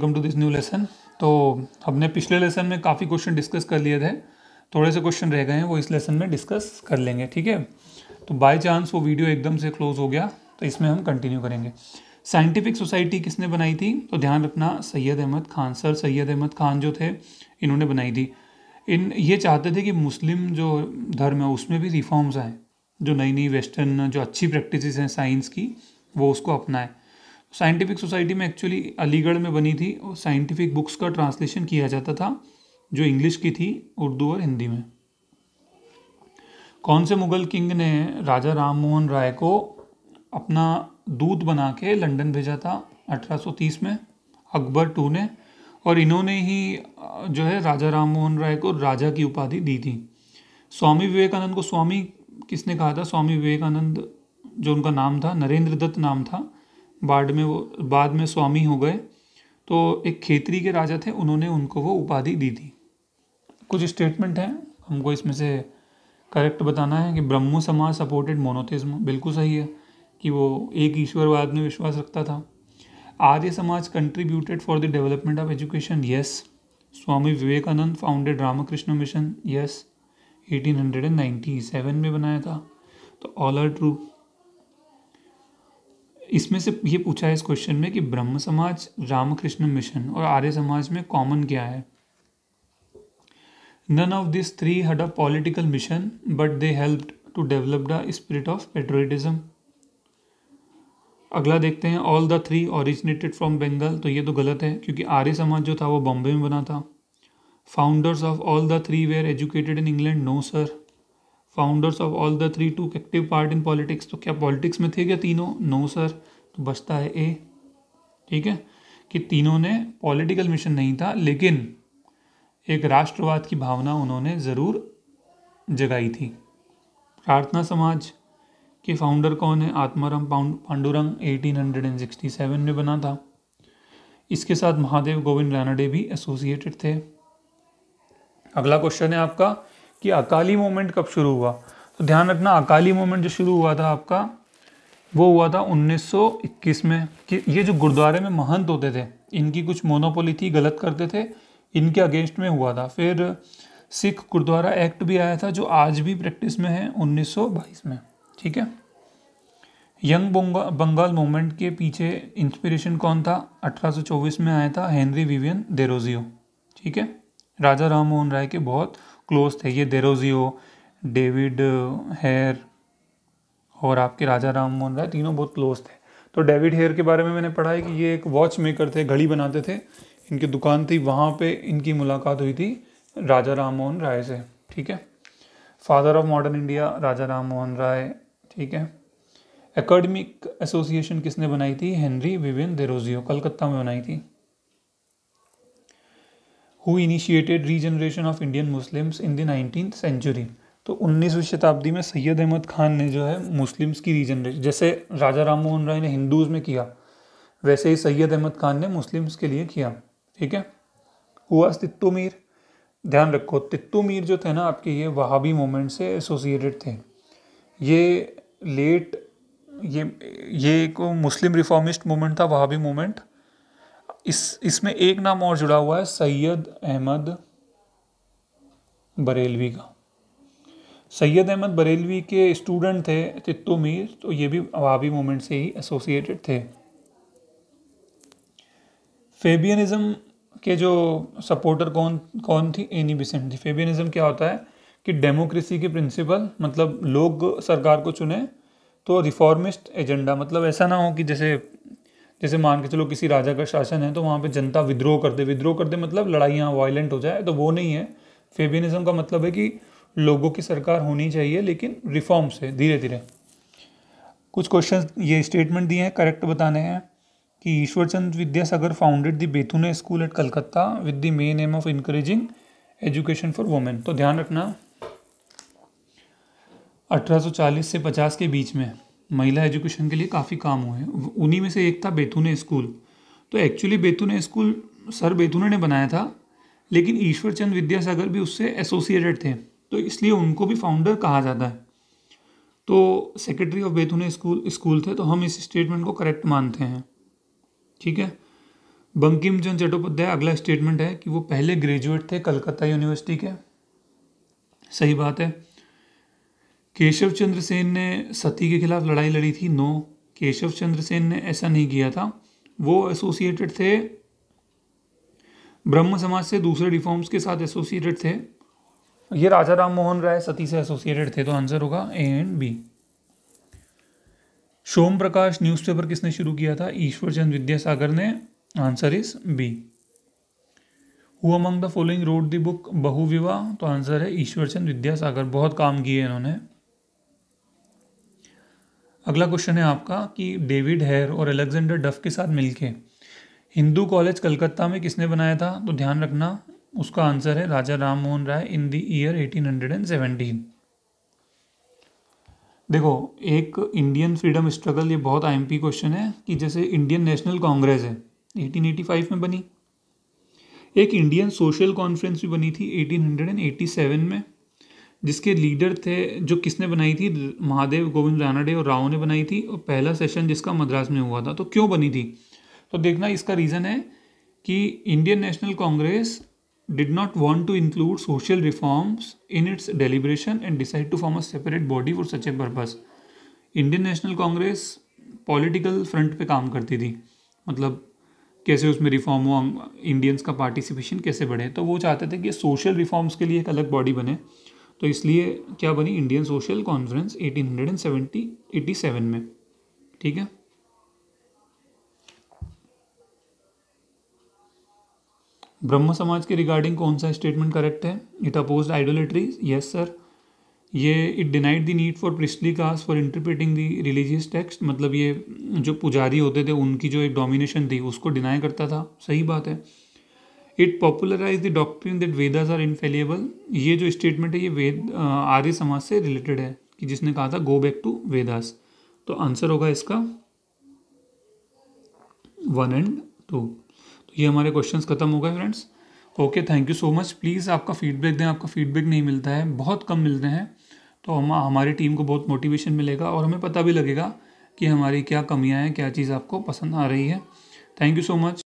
welcome to this new lesson तो हमने पिछले लेसन में काफ़ी क्वेश्चन डिस्कस कर लिए थे थोड़े से क्वेश्चन रह गए हैं वो इस लेसन में डिस्कस कर लेंगे ठीक है तो बाय चांस वो वीडियो एकदम से क्लोज हो गया तो इसमें हम कंटिन्यू करेंगे साइंटिफिक सोसाइटी किसने बनाई थी तो ध्यान रखना सैयद अहमद खान सर सैयद अहमद खान जो थे इन्होंने बनाई थी इन ये चाहते थे कि मुस्लिम जो धर्म है उसमें भी रिफॉर्म्स आएँ जो नई नई वेस्टर्न जो अच्छी प्रैक्टिस हैं साइंस की वो उसको अपनाएं साइंटिफिक सोसाइटी में एक्चुअली अलीगढ़ में बनी थी और साइंटिफिक बुक्स का ट्रांसलेशन किया जाता था जो इंग्लिश की थी उर्दू और हिंदी में कौन से मुगल किंग ने राजा राम मोहन राय को अपना दूत बना के लंदन भेजा था 1830 में अकबर टू ने और इन्होंने ही जो है राजा राम मोहन राय को राजा की उपाधि दी थी स्वामी विवेकानंद को स्वामी किसने कहा था स्वामी विवेकानंद जो उनका नाम था नरेंद्र दत्त नाम था बाद में वो बाद में स्वामी हो गए तो एक खेतरी के राजा थे उन्होंने उनको वो उपाधि दी थी कुछ स्टेटमेंट हैं हमको इसमें से करेक्ट बताना है कि ब्रह्मो समाज सपोर्टेड मोनोथिज्म बिल्कुल सही है कि वो एक ईश्वरवाद में विश्वास रखता था Arya Samaj contributed for the development of education yes Swami Vivekananda founded Ramakrishna mission yes seven में बनाया था तो ऑल आर ट्रू इसमें से ये पूछा है इस क्वेश्चन में कि ब्रह्म समाज रामकृष्ण मिशन और आर्य समाज में कॉमन क्या है none of this three had a political mission but they helped to develop the spirit of patriotism अगला देखते हैं all the three originated from Bengal तो ये तो गलत है क्योंकि आर्य समाज जो था वो बॉम्बे में बना था founders of all the three were educated in England no sir founders of all the three to active part in politics तो क्या पॉलिटिक्स में थे क्या तीनों नो no, सर तो बचता है ए ठीक है कि तीनों ने पॉलिटिकल मिशन नहीं था लेकिन एक राष्ट्रवाद की भावना उन्होंने ज़रूर जगाई थी प्रार्थना समाज के फाउंडर कौन है आत्माराम पांडुरंग 1867 में बना था इसके साथ महादेव गोविंद रानाडे भी एसोसिएटेड थे अगला क्वेश्चन है आपका कि अकाली मूवमेंट कब शुरू हुआ तो ध्यान रखना अकाली मूवमेंट जो शुरू हुआ था आपका वो हुआ था 1921 में कि ये जो गुरुद्वारे में महंत होते थे इनकी कुछ मोनोपोली थी गलत करते थे इनके अगेंस्ट में हुआ था फिर सिख गुरुद्वारा एक्ट भी आया था जो आज भी प्रैक्टिस में है 1922 में ठीक है यंग बंगाल मूवमेंट के पीछे इंस्पिरेशन कौन था 1824 में आया था हेनरी विवियन देरोजियो ठीक है राजा राम मोहन राय के बहुत क्लोज थे ये देरोजियो डेविड हेयर और आपके राजा राम मोहन राय तीनों बहुत क्लोज थे तो डेविड हेयर के बारे में मैंने पढ़ा है कि ये एक वॉच मेकर थे घड़ी बनाते थे इनकी दुकान थी वहाँ पे इनकी मुलाकात हुई थी राजा राम मोहन राय से ठीक है father of modern India Raja Ram Mohan Roy ठीक है एकेडमिक एसोसिएशन किसने बनाई थी हेनरी विविन देरोजियो कलकत्ता में बनाई थी who initiated regeneration of Indian Muslims in the nineteen century तो उन्नीसवीं शताब्दी में सैयद अहमद खान ने जो है मुस्लिम्स की रीजनरेशन जैसे राजा राम मोहन राय ने हिंदूज़ में किया वैसे ही सैयद अहमद खान ने मुस्लिम्स के लिए किया ठीक है हुआ तित्तू मीर ध्यान रखो तित्तु मीर जो थे ना आपके ये वहाबी मोमेंट से एसोसिएटेड थे ये लेट ये ये एक मुस्लिम रिफॉर्मिस्ट मोमेंट था वहाबी मोमेंट इस इसमें एक नाम और जुड़ा हुआ है सैयद अहमद बरेलवी का सैयद अहमद बरेलवी के स्टूडेंट थे तित्तो मीर तो ये भी अवाबी मोमेंट से ही एसोसिएटेड थे फेबियनिज़म के जो सपोर्टर कौन कौन थी एनी बिसेंट थी फेबियनिज़म क्या होता है कि डेमोक्रेसी के प्रिंसिपल मतलब लोग सरकार को चुने तो रिफॉर्मिस्ट एजेंडा मतलब ऐसा ना हो कि जैसे जैसे मान के चलो किसी राजा का शासन है तो वहाँ पे जनता विद्रोह कर दे विद्रोह कर दे मतलब लड़ाइयाँ वायलेंट हो जाए तो वो नहीं है फेबिनिज्म का मतलब है कि लोगों की सरकार होनी चाहिए लेकिन रिफॉर्म से धीरे धीरे कुछ क्वेश्चन ये स्टेटमेंट दिए हैं करेक्ट बताने हैं कि Ishwarchand Vidyasagar founded the Bethune school at Calcutta with the main aim of encouraging education for women तो ध्यान रखना 1840 से 50 के बीच में महिला एजुकेशन के लिए काफ़ी काम हुए हैं उन्हीं में से एक था बेतुने स्कूल तो actually Bethune school sir Bethune ने बनाया था लेकिन ईश्वर चंद विद्यासागर भी उससे एसोसिएटेड थे तो इसलिए उनको भी फाउंडर कहा जाता है तो secretary of Bethune school school थे तो हम इस स्टेटमेंट को करेक्ट मानते हैं ठीक है बंकिम चंद चट्टोपाध्याय अगला स्टेटमेंट है कि वो पहले ग्रेजुएट थे कलकत्ता यूनिवर्सिटी के सही बात है केशव चंद्र सेन ने सती के खिलाफ लड़ाई लड़ी थी नो केशव चंद्र सेन ने ऐसा नहीं किया था वो एसोसिएटेड थे ब्रह्म समाज से दूसरे रिफॉर्म्स के साथ एसोसिएटेड थे ये राजा राम मोहन राय सती से एसोसिएटेड थे तो आंसर होगा A and B Som Prakash newspaper किसने शुरू किया था ईश्वर चंद विद्यासागर ने answer is B who among the following wrote the book Bahuvivah तो आंसर है ईश्वर चंद विद्यासागर बहुत काम किए इन्होंने अगला क्वेश्चन है आपका कि डेविड हेयर और अलेक्जेंडर डफ के साथ मिलके हिंदू कॉलेज कलकत्ता में किसने बनाया था तो ध्यान रखना उसका आंसर है Raja Ram Mohan Roy in the year seventeen देखो एक इंडियन फ्रीडम स्ट्रगल ये बहुत आईएमपी क्वेश्चन है कि जैसे इंडियन नेशनल कांग्रेस है 1885 में बनी एक इंडियन सोशल कॉन्फ्रेंस भी बनी थी 1887 में जिसके लीडर थे जो किसने बनाई थी महादेव गोविंद रानाडे और राव ने बनाई थी और पहला सेशन जिसका मद्रास में हुआ था तो क्यों बनी थी तो देखना इसका रीज़न है कि Indian National Congress did not want to include social reforms in its deliberation and decide to form a separate body for such a purpose Indian National Congress political front पे काम करती थी मतलब कैसे उसमें रिफॉर्म हो इंडियंस का participation कैसे बढ़े तो वो चाहते थे कि सोशल रिफॉर्म्स के लिए एक अलग बॉडी बने तो इसलिए क्या बनी इंडियन सोशल कॉन्फ्रेंस 1870 87 में ठीक है ब्रह्म समाज के रिगार्डिंग कौन सा स्टेटमेंट करेक्ट है it oppose idolatry yes sir ये it denied the need for priestly caste for interpreting the religious text मतलब ये जो पुजारी होते थे उनकी जो एक डोमिनेशन थी उसको डिनाई करता था सही बात है it popularise the doctrine that Vedas are infallible ये जो स्टेटमेंट है ये वेद आर्य समाज से रिलेटेड है कि जिसने कहा था गो बैक टू वेदास तो आंसर होगा इसका वन एंड टू तो ये हमारे क्वेश्चन खत्म हो गए friends okay thank you so much please आपका फीडबैक दें आपका फीडबैक नहीं मिलता है बहुत कम मिलते हैं तो हम हमारी टीम को बहुत मोटिवेशन मिलेगा और हमें पता भी लगेगा कि हमारी क्या कमियां हैं क्या चीज़ आपको पसंद आ रही है थैंक यू सो मच